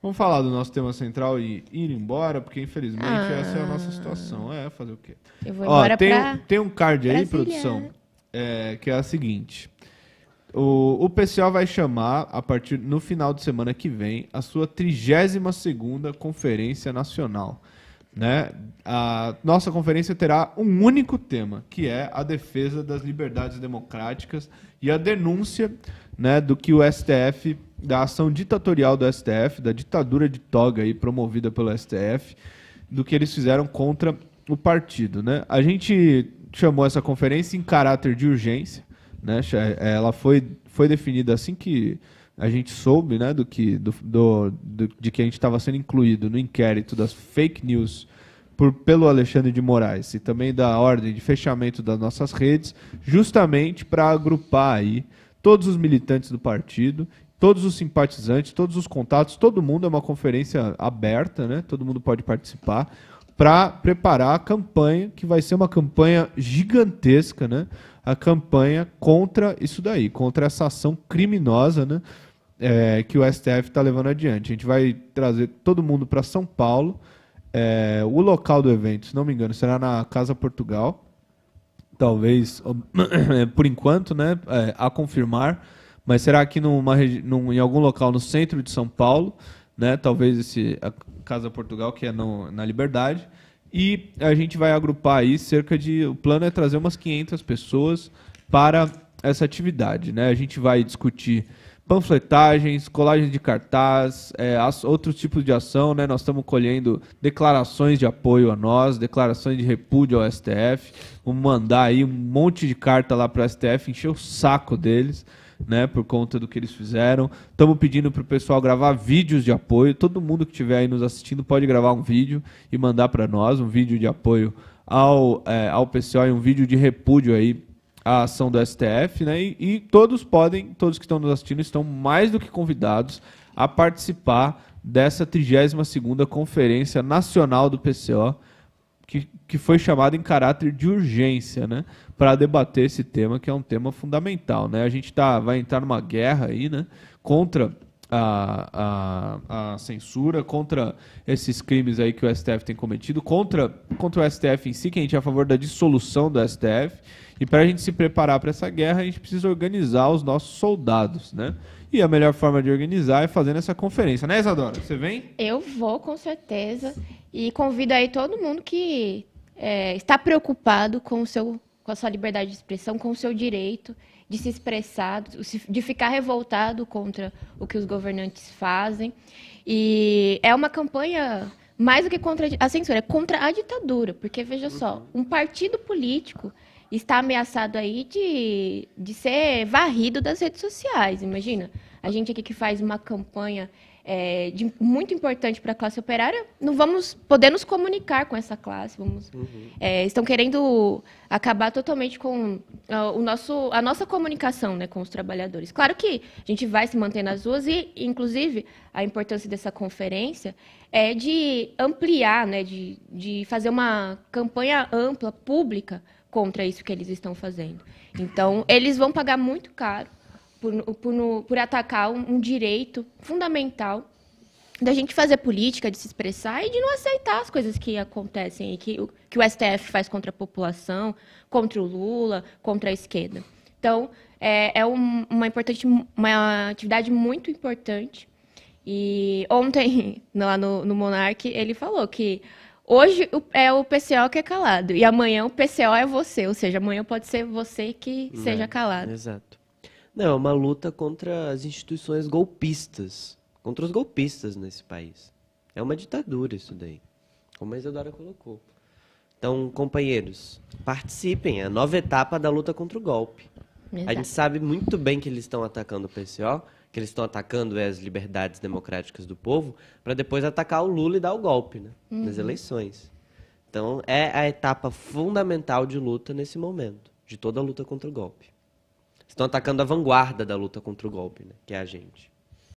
Vamos falar do nosso tema central e ir embora, porque infelizmente ah. essa é a nossa situação. É, fazer o quê? Eu vou embora Ó, tem, pra... tem um card Brasília. aí, produção, é, que é a seguinte. O, o PCO vai chamar, a partir no final de semana que vem, a sua 32ª Conferência Nacional. Né? A nossa conferência terá um único tema, que é a defesa das liberdades democráticas e a denúncia né, do que o STF da ação ditatorial do STF, da ditadura de toga aí promovida pelo STF, do que eles fizeram contra o partido. Né? A gente chamou essa conferência em caráter de urgência, né? ela foi, foi definida assim que a gente soube né, do que, do, do, do de que a gente estava sendo incluído no inquérito das fake news por, pelo Alexandre de Moraes e também da ordem de fechamento das nossas redes, justamente para agrupar aí todos os militantes do partido todos os simpatizantes, todos os contatos, todo mundo é uma conferência aberta, né? Todo mundo pode participar para preparar a campanha, que vai ser uma campanha gigantesca, né? A campanha contra isso daí, contra essa ação criminosa, né? É, que o STF está levando adiante. A gente vai trazer todo mundo para São Paulo. É, o local do evento, se não me engano, será na Casa Portugal. Talvez, por enquanto, né? É, a confirmar mas será aqui numa, num, em algum local no centro de São Paulo, né? Talvez esse a Casa Portugal, que é no, na Liberdade. E a gente vai agrupar aí cerca de. O plano é trazer umas 500 pessoas para essa atividade. Né? A gente vai discutir panfletagens, colagens de cartaz, é, as, outros tipos de ação. Né? Nós estamos colhendo declarações de apoio a nós, declarações de repúdio ao STF. Vamos mandar aí um monte de carta lá para o STF, encher o saco deles né, por conta do que eles fizeram. Estamos pedindo para o pessoal gravar vídeos de apoio. Todo mundo que estiver aí nos assistindo pode gravar um vídeo e mandar para nós um vídeo de apoio ao, é, ao PCO e um vídeo de repúdio aí à ação do STF. Né, e, e todos podem, todos que estão nos assistindo, estão mais do que convidados a participar dessa 32 segunda Conferência Nacional do PCO, que, que foi chamado em caráter de urgência, né, para debater esse tema, que é um tema fundamental, né? A gente tá vai entrar numa guerra aí, né, contra a, a, a, censura, contra esses crimes aí que o STF tem cometido, contra, contra o STF em si, que a gente é a favor da dissolução do STF. E para a gente se preparar para essa guerra, a gente precisa organizar os nossos soldados, né? E a melhor forma de organizar é fazendo essa conferência, né, Isadora? Você vem? Eu vou, com certeza. E convido aí todo mundo que é, está preocupado com o seu com a sua liberdade de expressão, com o seu direito de se expressar, de ficar revoltado contra o que os governantes fazem. E é uma campanha mais do que contra a censura, é contra a ditadura, porque veja só, uhum. um partido político está ameaçado aí de, de ser varrido das redes sociais, imagina. A ah. gente aqui que faz uma campanha é, de, muito importante para a classe operária, não vamos poder nos comunicar com essa classe. Vamos, uhum. é, estão querendo acabar totalmente com a, ah, o nosso, a nossa comunicação né, com os trabalhadores. Claro que a gente vai se manter nas ruas e, inclusive, a importância dessa conferência é de ampliar, né, de, de fazer uma campanha ampla, pública, contra isso que eles estão fazendo. Então, eles vão pagar muito caro por, por, por atacar um, um direito fundamental da gente fazer política, de se expressar e de não aceitar as coisas que acontecem e que, que o STF faz contra a população, contra o Lula, contra a esquerda. Então, é, é um, uma, importante, uma atividade muito importante. E ontem, lá no, no Monark, ele falou que hoje é o PCO que é calado e amanhã o PCO é você, ou seja, amanhã pode ser você que né, seja calado. Exato. Não, é uma luta contra as instituições golpistas. Contra os golpistas nesse país. É uma ditadura isso daí. Como a Isadora colocou. Então, companheiros, participem. É a nova etapa da luta contra o golpe. Exato. A gente sabe muito bem que eles estão atacando o PCO, que eles estão atacando é, as liberdades democráticas do povo, para depois atacar o Lula e dar o golpe né? uhum. nas eleições. Então, é a etapa fundamental de luta nesse momento, de toda a luta contra o golpe estão atacando a vanguarda da luta contra o golpe, né? que é a gente.